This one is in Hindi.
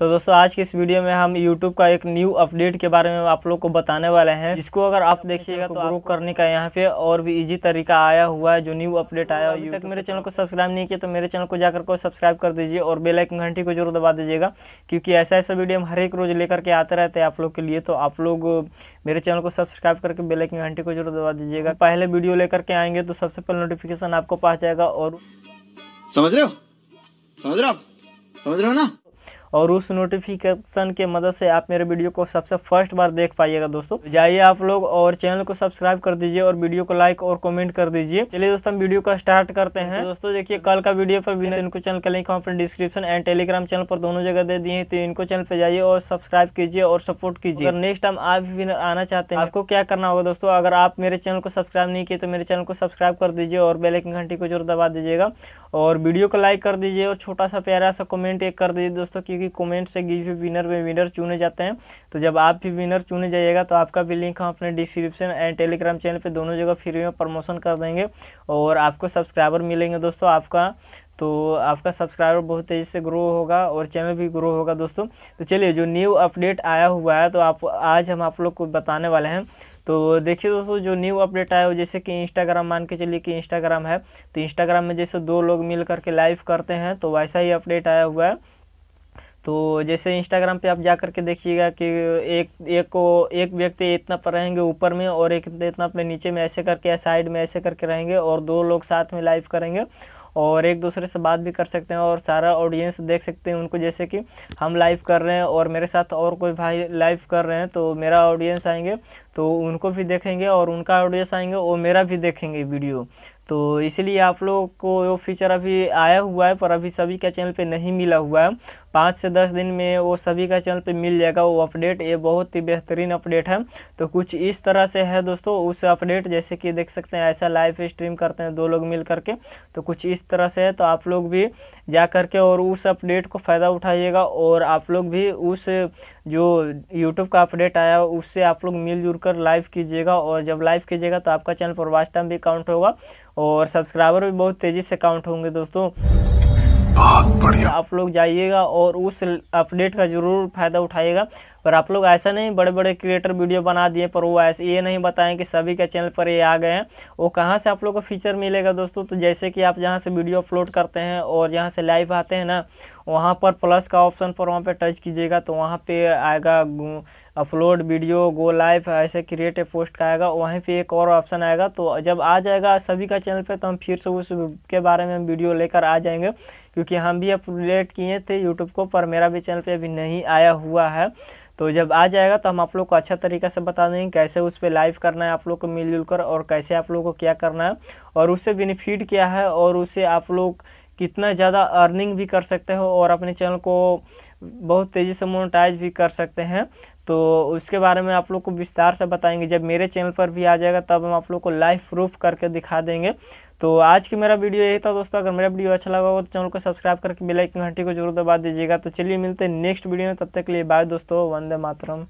तो दोस्तों आज के इस वीडियो में हम YouTube का एक न्यू अपडेट के बारे में आप लोग को बताने वाले हैं इसको अगर आप देखिएगा तो ग्रो करने का यहाँ पे और भी इजी तरीका आया हुआ है जो न्यू अपडेट आया अभी तक मेरे चैनल को सब्सक्राइब नहीं किया तो मेरे चैनल को जाकर को सब्सक्राइब कर दीजिए और बेलाइकन घंटी को जरूर दबा दीजिएगा क्योंकि ऐसा ऐसा वीडियो हम हर एक रोज़ लेकर के आते रहते हैं आप लोग के लिए तो आप लोग मेरे चैनल को सब्सक्राइब करके बेलाइकन घंटी को जरूर दबा दीजिएगा पहले वीडियो लेकर के आएंगे तो सबसे पहले नोटिफिकेशन आपको पहुंच जाएगा और समझ रहे हो समझ रहे हो समझ रहे हो ना और उस नोटिफिकेशन के मदद से आप मेरे वीडियो को सबसे फर्स्ट बार देख पाइएगा दोस्तों तो जाइए आप लोग और चैनल को सब्सक्राइब कर दीजिए और वीडियो को लाइक और कमेंट कर दीजिए चलिए दोस्तों वीडियो का स्टार्ट करते हैं दोस्तों देखिए कल का वीडियो पर भी इनको चैनल का लिंक हम अपने डिस्क्रिप्शन एंड टेलीग्राम चैनल पर दोनों जगह दे दिए तो इनको चैनल पर जाइए और सब्सक्राइब कीजिए और सपोर्ट कीजिए अगर नेक्स्ट टाइम आप भी आना चाहते हैं आपको क्या करना होगा दोस्तों अगर आप मेरे चैनल को सब्सक्राइब नहीं किए तो मेरे चैनल को सब्सक्राइब कर दीजिए और बेलाइकन घंटी को जरूर दबा दीजिएगा और वीडियो को लाइक कर दीजिए और छोटा सा प्यारा सा कमेंट एक कर दीजिए दोस्तों की कि कमेंट से गिव विनर में विनर चुने जाते हैं तो जब आप भी विनर चुने जाइएगा तो आपका भी लिंक हम अपने डिस्क्रिप्शन एंड टेलीग्राम चैनल पर दोनों जगह फ्री में प्रमोशन कर देंगे और आपको सब्सक्राइबर मिलेंगे दोस्तों आपका तो आपका सब्सक्राइबर बहुत तेज़ी से ग्रो होगा और चैनल भी ग्रो होगा दोस्तों तो चलिए जो न्यू अपडेट आया हुआ है तो आप आज हम आप लोग को बताने वाले हैं तो देखिए दोस्तों जो न्यू अपडेट आया हो जैसे कि इंस्टाग्राम मान के चलिए कि इंस्टाग्राम है तो इंस्टाग्राम में जैसे दो लोग मिल करके लाइव करते हैं तो वैसा ही अपडेट आया हुआ है तो जैसे इंस्टाग्राम पे आप जा कर के देखिएगा कि एक एक को एक व्यक्ति इतना पर रहेंगे ऊपर में और एक इतना अपने नीचे में ऐसे करके साइड में ऐसे करके रहेंगे और दो लोग साथ में लाइव करेंगे और एक दूसरे से बात भी कर सकते हैं और सारा ऑडियंस देख सकते हैं उनको जैसे कि हम लाइव कर रहे हैं और मेरे साथ और कोई भाई लाइव कर रहे हैं तो मेरा ऑडियंस आएंगे तो उनको भी देखेंगे और उनका ऑडियंस आएंगे और मेरा भी देखेंगे वीडियो तो इसलिए आप लोग को वो फीचर अभी आया हुआ है पर अभी सभी का चैनल पे नहीं मिला हुआ है पाँच से दस दिन में वो सभी का चैनल पे मिल जाएगा वो अपडेट ये बहुत ही बेहतरीन अपडेट है तो कुछ इस तरह से है दोस्तों उस अपडेट जैसे कि देख सकते हैं ऐसा लाइव स्ट्रीम करते हैं दो लोग मिल करके तो कुछ इस तरह से है तो आप लोग भी जा करके और उस अपडेट को फ़ायदा उठाइएगा और आप लोग भी उस जो यूट्यूब का अपडेट आया उससे आप लोग मिलजुल कर लाइव कीजिएगा और जब लाइव कीजिएगा तो आपका चैनल पर वास्ट टाइम भी काउंट होगा और सब्सक्राइबर भी बहुत तेज़ी से काउंट होंगे दोस्तों बहुत बढ़िया आप लोग जाइएगा और उस अपडेट का ज़रूर फ़ायदा उठाइएगा पर आप लोग ऐसा नहीं बड़े बड़े क्रिएटर वीडियो बना दिए पर वो ऐसे ये नहीं बताएं कि सभी के चैनल पर ये आ गए हैं वो कहाँ से आप लोग को फीचर मिलेगा दोस्तों तो जैसे कि आप जहाँ से वीडियो अपलोड करते हैं और जहाँ से लाइव आते हैं ना वहाँ पर प्लस का ऑप्शन पर वहाँ पर टच कीजिएगा तो वहाँ पर आएगा अपलोड वीडियो गो लाइव ऐसे क्रिएट ए पोस्ट का आएगा वहीं पे एक और ऑप्शन आएगा तो जब आ जाएगा सभी का चैनल पे तो हम फिर से उस के बारे में वीडियो लेकर आ जाएंगे क्योंकि हम भी अपलेट किए थे यूट्यूब को पर मेरा भी चैनल पे अभी नहीं आया हुआ है तो जब आ जाएगा तो हम आप लोग को अच्छा तरीका से बता देंगे कैसे उस पर लाइव करना है आप लोग को मिलजुल कर और कैसे आप लोग को क्या करना है और उससे बेनिफिट क्या है और उससे आप लोग कितना ज़्यादा अर्निंग भी कर सकते हो और अपने चैनल को बहुत तेज़ी से मोनोटाइज भी कर सकते हैं तो उसके बारे में आप लोग को विस्तार से बताएंगे जब मेरे चैनल पर भी आ जाएगा तब हम आप लोग को लाइव प्रूफ करके दिखा देंगे तो आज की मेरा वीडियो यही था दोस्तों अगर मेरा वीडियो अच्छा लगा हो तो चैनल को सब्सक्राइब करके बेल आइकन घंटी को जरूर दबा दीजिएगा तो चलिए मिलते हैं नेक्स्ट वीडियो में तब तक के लिए बाय दोस्तों वंदे मातरम